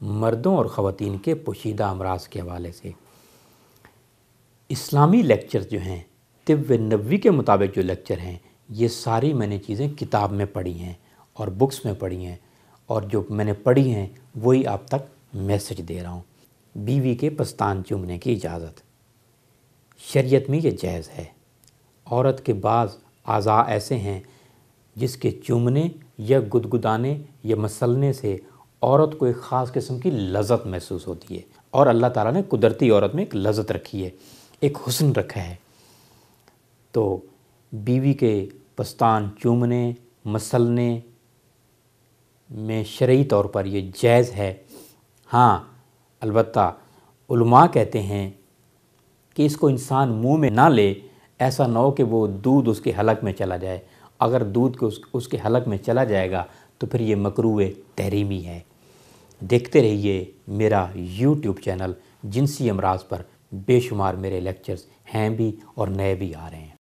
مردوں اور خواتین کے پوشیدہ امراض کے حوالے سے اسلامی لیکچر جو ہیں طب نبوی کے مطابق جو لیکچر ہیں یہ ساری میں نے چیزیں کتاب میں پڑھی ہیں اور بکس میں پڑھی ہیں اور جو میں نے پڑھی ہیں وہی آپ تک میسج دے رہا ہوں بیوی کے پستان چومنے کی اجازت شریعت میں یہ جائز ہے عورت کے بعض اعضاء ایسے ہیں جس کے چومنے یا گدگدانے یا مسلنے سے عورت کو ایک خاص قسم کی لذت محسوس ہوتی ہے اور اللہ تعالیٰ نے قدرتی عورت میں ایک لذت رکھی ہے ایک حسن رکھا ہے تو بیوی کے پستان چومنے مسلنے میں شرعی طور پر یہ جائز ہے ہاں البتہ علماء کہتے ہیں کہ اس کو انسان منہ میں نہ لے ایسا نہ ہو کہ وہ دودھ اس کے حلق میں چلا جائے اگر دودھ اس کے حلق میں چلا جائے گا تو پھر یہ مکروہ تحریمی ہے دیکھتے رہیے میرا یوٹیوب چینل جنسی امراض پر بے شمار میرے لیکچرز ہیں بھی اور نئے بھی آ رہے ہیں